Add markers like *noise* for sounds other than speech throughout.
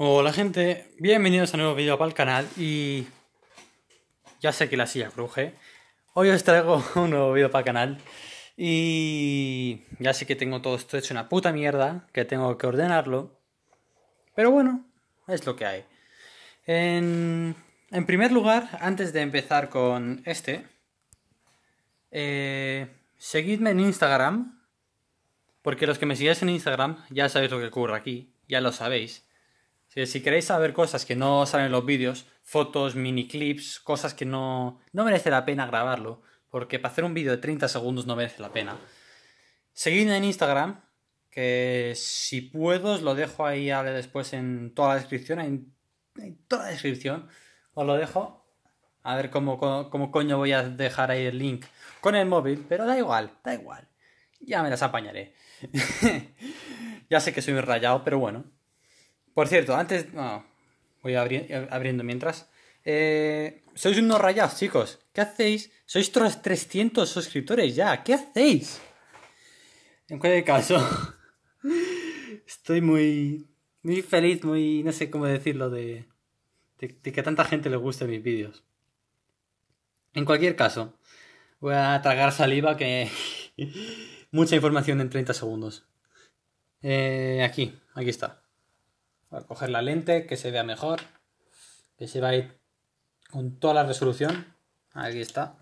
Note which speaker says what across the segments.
Speaker 1: Hola gente, bienvenidos a un nuevo vídeo para el canal y ya sé que la silla cruje. Hoy os traigo *laughs* un nuevo vídeo para el canal y ya sé que tengo todo esto hecho una puta mierda, que tengo que ordenarlo, pero bueno, es lo que hay. En, primer lugar, antes de empezar con este, eh, seguidme en Instagram, porque los que me sigáis en Instagram ya sabéis lo que ocurre aquí, ya lo sabéis si queréis saber cosas que no salen en los vídeos, fotos, mini clips cosas que no, no merece la pena grabarlo, porque para hacer un vídeo de 30 segundos no merece la pena. Seguidme en Instagram, que si puedo os lo dejo ahí después en toda la descripción, en, toda la descripción os lo dejo. A ver cómo, coño voy a dejar ahí el link con el móvil, pero da igual, da igual. Ya me las apañaré. *laughs* ya sé que soy rayado, pero bueno. Por cierto, antes. no voy abriendo mientras. Eh, sois unos rayados, chicos. ¿Qué hacéis? Sois 300 suscriptores ya. ¿Qué hacéis? En cualquier caso, *laughs* estoy muy, muy feliz, muy, no sé cómo decirlo, de, de, que tanta gente le guste mis vídeos. En cualquier caso, voy a tragar saliva que *laughs* mucha información en 30 segundos. Eh, aquí, aquí está. Voy a coger la lente, que se vea mejor, que se ir con toda la resolución. Ahí está.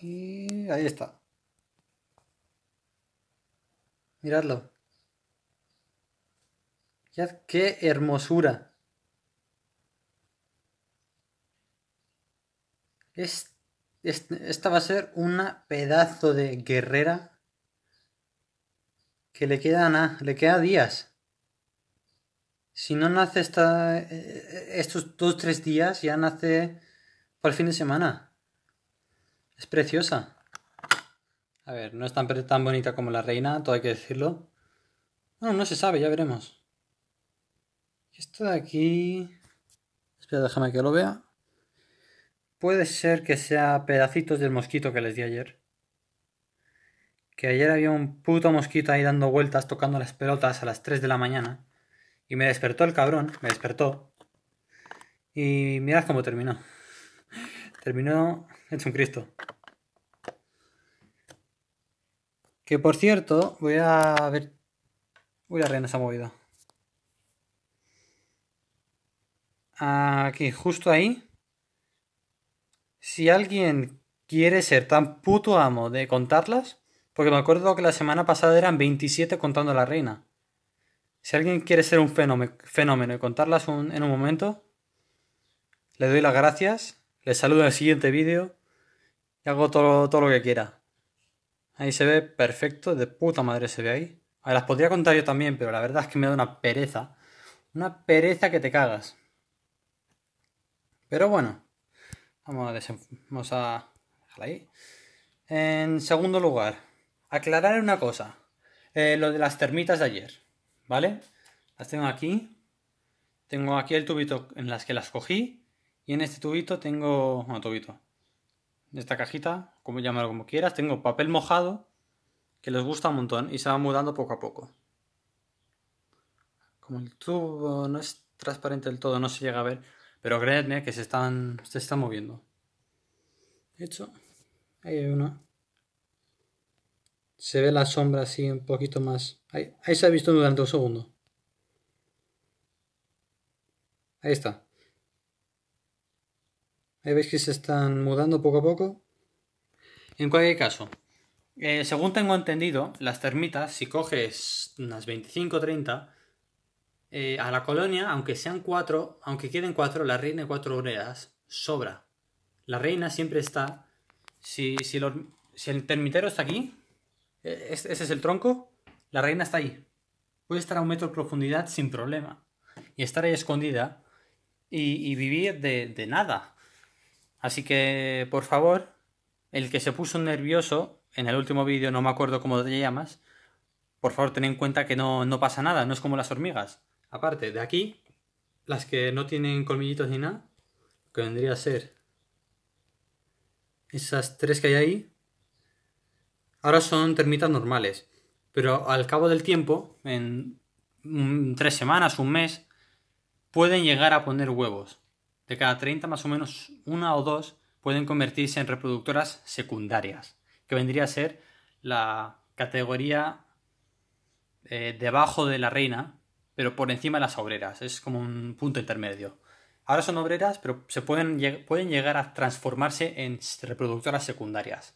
Speaker 1: Y ahí está. Miradlo. ya qué hermosura. esta va a ser una pedazo de guerrera que le queda le queda días. Si no nace esta, eh, estos dos tres días, ya nace por el fin de semana. Es preciosa. A ver, no es tan, tan bonita como la reina, todo hay que decirlo. Bueno, no se sabe, ya veremos. Esto de aquí... Espera, déjame que lo vea. Puede ser que sea pedacitos del mosquito que les di ayer que ayer había un puto mosquito ahí dando vueltas tocando las pelotas a las 3 de la mañana. Y me despertó el cabrón, me despertó. Y mirad cómo terminó. Terminó hecho un Cristo. Que por cierto, voy a ver. Voy a reír en ha movida. Aquí, justo ahí. Si alguien quiere ser tan puto amo de contarlas, porque me acuerdo que la semana pasada eran 27 contando a la reina. Si alguien quiere ser un fenómeno, y contarlas en un momento, le doy las gracias, le saludo en el siguiente vídeo y hago todo, lo que quiera. Ahí se ve perfecto, de puta madre se ve ahí. A ver, las podría contar yo también, pero la verdad es que me da una pereza. Una pereza que te cagas. Pero bueno, vamos a, vamos a dejarla ahí. En segundo lugar, aclarar una cosa. Eh, lo de las termitas de ayer, ¿vale? Las tengo aquí. Tengo aquí el tubito en las que las cogí. Y en este tubito tengo... Bueno, tubito. En esta cajita, como llamarlo como quieras, tengo papel mojado que les gusta un montón y se va mudando poco a poco. Como el tubo no es transparente del todo, no se llega a ver, pero creedme que se están, se están moviendo. De hecho, ahí hay una se ve la sombra así un poquito más. Ahí, se ha visto durante un segundo. Ahí está. Ahí veis que se están mudando poco a poco. En cualquier caso, eh, según tengo entendido, las termitas, si coges unas 25 o 30, a la colonia, aunque sean cuatro, aunque queden cuatro, la reina de cuatro obreras sobra. La reina siempre está. Si, si, si el termitero está aquí, e, ese es el tronco. La reina está ahí. Puede estar a un metro de profundidad sin problema. Y estar ahí escondida y, vivir de, nada. Así que, por favor, el que se puso nervioso en el último vídeo, no me acuerdo cómo te llamas, por favor, ten en cuenta que no, no pasa nada, no es como las hormigas. Aparte, de aquí, las que no tienen colmillitos ni nada, que vendría a ser esas tres que hay ahí, Ahora son termitas normales, pero al cabo del tiempo, en tres semanas, un mes, pueden llegar a poner huevos. De cada 30 más o menos una o dos pueden convertirse en reproductoras secundarias, que vendría a ser la categoría eh, debajo de la reina, pero por encima de las obreras. Es como un punto intermedio. Ahora son obreras, pero se pueden llegar a transformarse en reproductoras secundarias.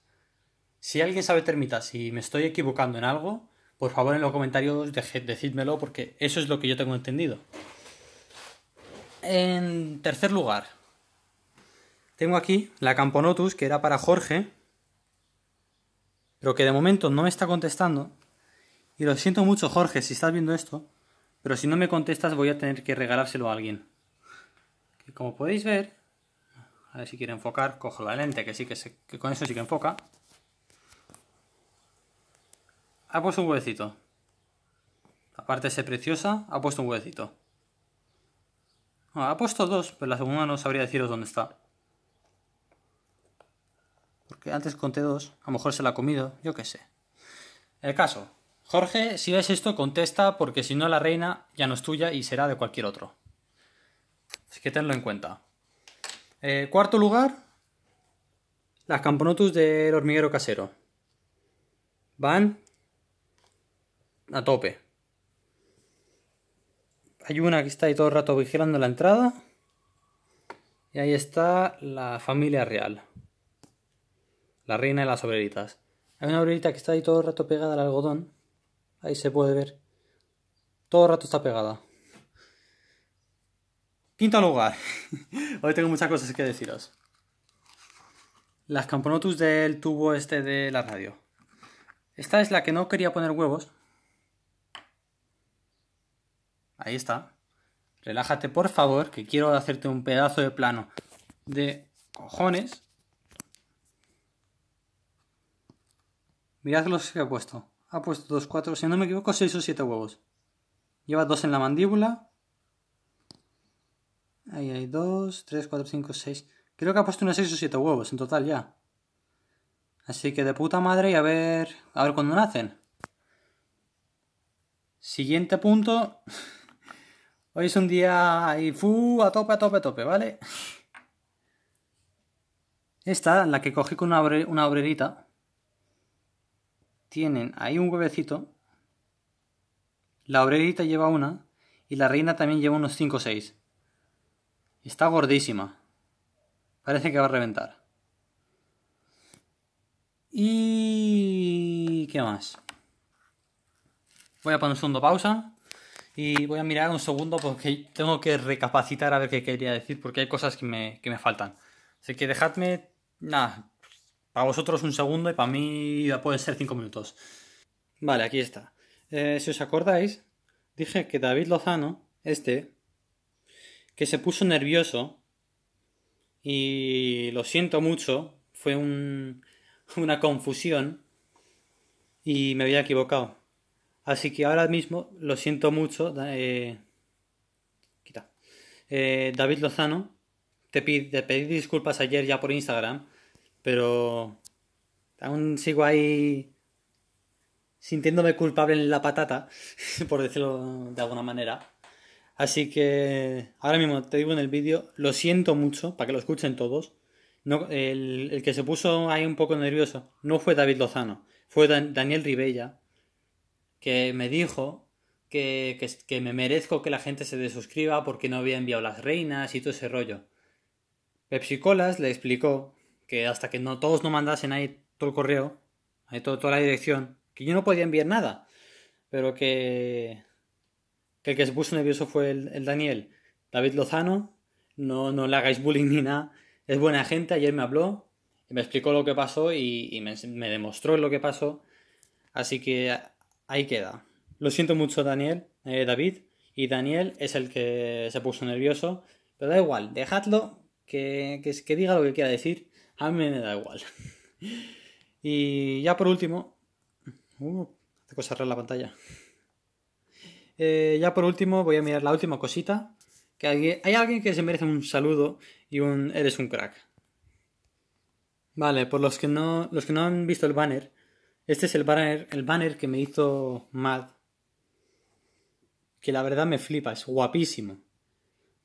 Speaker 1: Si alguien sabe termitas y me estoy equivocando en algo, por favor en los comentarios decídmelo porque eso es lo que yo tengo entendido. En tercer lugar, tengo aquí la Camponotus que era para Jorge, pero que de momento no me está contestando. Y lo siento mucho Jorge si estás viendo esto, pero si no me contestas voy a tener que regalárselo a alguien. Que como podéis ver, a ver si quiere enfocar, cojo la lente que sí que, que con eso sí que enfoca ha puesto un huevecito. Aparte de ser preciosa, ha puesto un huevecito. ha puesto dos, pero la segunda no sabría deciros dónde está. Porque antes conté dos, a lo mejor se la ha comido, yo qué sé. El caso. Jorge, si ves esto, contesta porque si no la reina ya no es tuya y será de cualquier otro. Así que tenlo en cuenta. Eh, cuarto lugar, las Camponotus del hormiguero casero. Van a tope. Hay una que está ahí todo el rato vigilando la entrada. Y ahí está la familia real. La reina y las obreritas. Hay una obrerita que está ahí todo el rato pegada al algodón. Ahí se puede ver. Todo el rato está pegada. Quinto lugar. *laughs* Hoy tengo muchas cosas que deciros. Las Camponotus del tubo este de la radio. Esta es la que no quería poner huevos, Ahí está. Relájate, por favor, que quiero hacerte un pedazo de plano de cojones. Mirad los que ha puesto. Ha puesto dos, cuatro, si no me equivoco, seis o siete huevos. Lleva dos en la mandíbula. Ahí hay dos, tres, cuatro, cinco, seis. Creo que ha puesto unos 6 o 7 huevos en total ya. Así que de puta madre y a ver, a ver cuándo nacen. Siguiente punto. Hoy es un día y fu, a tope, a tope, a tope, ¿vale? Esta, la que cogí con una, una obrerita, tienen ahí un huevecito. La obrerita lleva una y la reina también lleva unos 5 o 6. Está gordísima. Parece que va a reventar. Y... ¿Qué más? Voy a poner un segundo pausa. Y voy a mirar un segundo porque tengo que recapacitar a ver qué quería decir porque hay cosas que me, que me faltan. Así que dejadme, nada, para vosotros un segundo y para mí pueden ser cinco minutos. Vale, aquí está. Eh, si os acordáis, dije que David Lozano, este, que se puso nervioso y lo siento mucho, fue *laughs* una confusión y me había equivocado. Así que ahora mismo, lo siento mucho, eh, quita. Eh, David Lozano, te, pedí disculpas ayer ya por Instagram, pero aún sigo ahí sintiéndome culpable en la patata, *laughs* por decirlo de alguna manera. Así que ahora mismo te digo en el vídeo, lo siento mucho, para que lo escuchen todos. No, el, que se puso ahí un poco nervioso no fue David Lozano, fue Daniel Ribella que me dijo que, que, me merezco que la gente se desuscriba porque no había enviado las reinas y todo ese rollo. Pepsi Colas le explicó que hasta que no, todos no mandasen ahí todo el correo, ahí toda la dirección, que yo no podía enviar nada, pero que, que el que se puso nervioso fue el, Daniel. David Lozano, no, no le hagáis bullying ni nada, es buena gente, ayer me habló, me explicó lo que pasó y, me, demostró lo que pasó, así que ahí queda. Lo siento mucho, Daniel, eh, David. Y Daniel es el que se puso nervioso. Pero da igual, dejadlo, que, diga lo que quiera decir. A mí me da igual. *laughs* y ya por último. Uh, hace cosas la pantalla. Eh, ya por último, voy a mirar la última cosita. Que hay, hay alguien que se merece un saludo y un eres un crack. Vale, por los que no, los que no han visto el banner, este es el banner, el banner que me hizo Mad. Que la verdad me flipa, es guapísimo.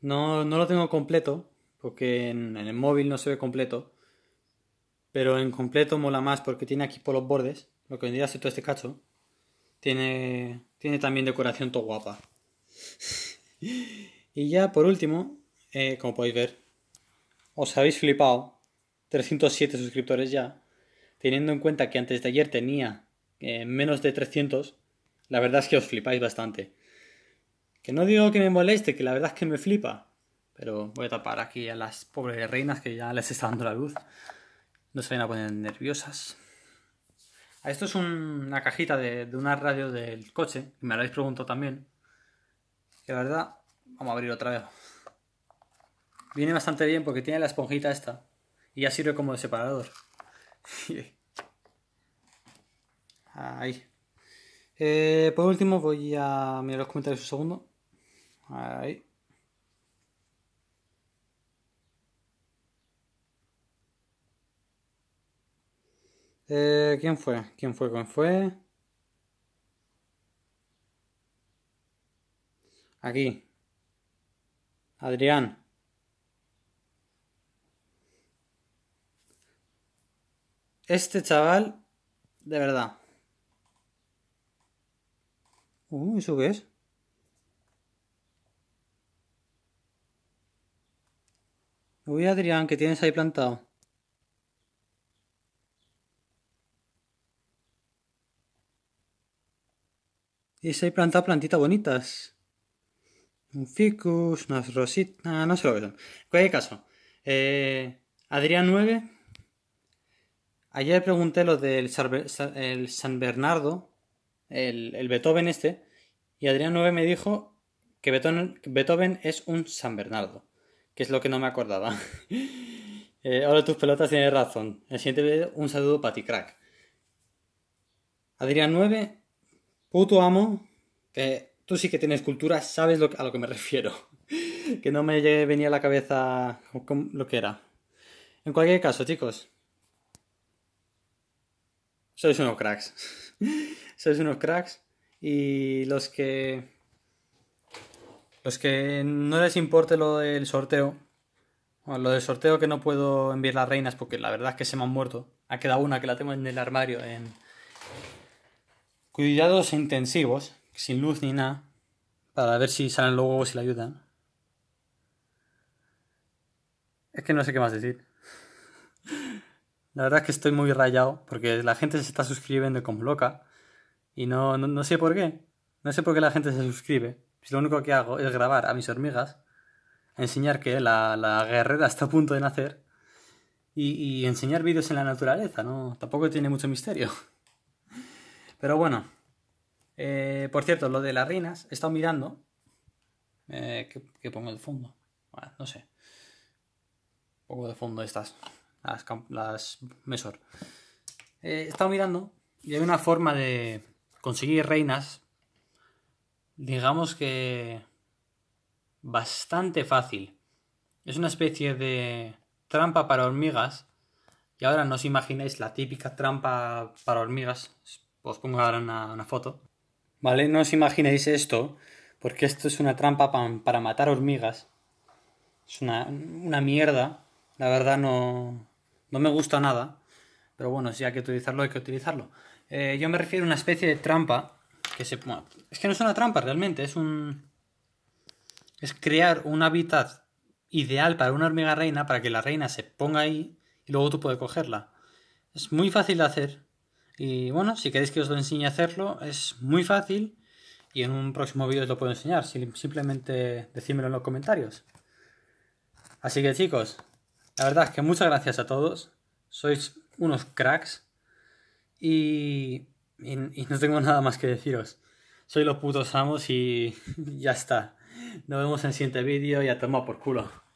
Speaker 1: No, no lo tengo completo, porque en, el móvil no se ve completo. Pero en completo mola más porque tiene aquí por los bordes, lo que vendría a ser todo este cacho. Tiene, tiene también decoración todo guapa. *laughs* y ya por último, eh, como podéis ver, os habéis flipado. 307 suscriptores ya teniendo en cuenta que antes de ayer tenía eh, menos de 300, la verdad es que os flipáis bastante. Que no digo que me moleste, que la verdad es que me flipa, pero voy a tapar aquí a las pobres reinas que ya les está dando la luz. No se vayan a poner nerviosas. Ah, esto es una cajita de, una radio del coche, me lo habéis preguntado también. Que la verdad, vamos a abrir otra vez. Viene bastante bien porque tiene la esponjita esta y ya sirve como de separador. Ahí. *laughs* Eh, por último, voy a mirar los comentarios un segundo. Ahí. Eh, ¿Quién fue? ¿Quién fue? ¿Quién fue? Aquí. Adrián. Este chaval, de verdad. Uh, ¿eso qué es? Uy, Adrián, ¿qué tienes ahí plantado? Y se ha plantado plantitas bonitas. Un ficus, unas rositas. no sé lo que son. En caso, eh, Adrián 9 Ayer pregunté lo del San Bernardo, el, Beethoven este, y Adrián 9 me dijo que Beethoven, es un San Bernardo, que es lo que no me acordaba. *laughs* Eh, ahora tus pelotas tienes razón. El siguiente video, un saludo para ti, crack. Adrián 9, puto amo, que tú sí que tienes cultura, sabes a lo que me refiero. *laughs* que no me venía a la cabeza lo que era. En cualquier caso, chicos, sois unos cracks. *laughs* sois unos cracks. Y los que. Los que no les importe lo del sorteo. o lo del sorteo que no puedo enviar las reinas porque la verdad es que se me han muerto. Ha quedado una que la tengo en el armario. En cuidados intensivos, sin luz ni nada. Para ver si salen luego o si la ayudan. Es que no sé qué más decir. La verdad es que estoy muy rayado porque la gente se está suscribiendo como loca y no, no, sé por qué. No sé por qué la gente se suscribe. Si lo único que hago es grabar a mis hormigas, enseñar que la, guerrera está a punto de nacer y, enseñar vídeos en la naturaleza, ¿no? Tampoco tiene mucho misterio. *laughs* Pero bueno. Eh, por cierto, lo de las reinas, he estado mirando. Eh, ¿qué, pongo de fondo? no sé. Un poco de fondo estas las, Mesor. Eh, he estado mirando y hay una forma de conseguir reinas, digamos que bastante fácil. Es una especie de trampa para hormigas. Y ahora no os imagináis la típica trampa para hormigas. Os pongo ahora una, foto. ¿Vale? No os imaginéis esto, porque esto es una trampa para matar hormigas. Es una, una mierda. La verdad no, no me gusta nada, pero bueno, si hay que utilizarlo, hay que utilizarlo. Eh, yo me refiero a una especie de trampa que se... es que no es una trampa realmente, es un... Es crear un hábitat ideal para una hormiga reina, para que la reina se ponga ahí y luego tú puedes cogerla. Es muy fácil de hacer. Y bueno, si queréis que os lo enseñe a hacerlo, es muy fácil. Y en un próximo vídeo os lo puedo enseñar. Simplemente decídmelo en los comentarios. Así que chicos, la verdad es que muchas gracias a todos. Sois unos cracks. Y, no tengo nada más que deciros. Soy los putos amos y *laughs* ya está. Nos vemos en el siguiente vídeo y a tomar por culo.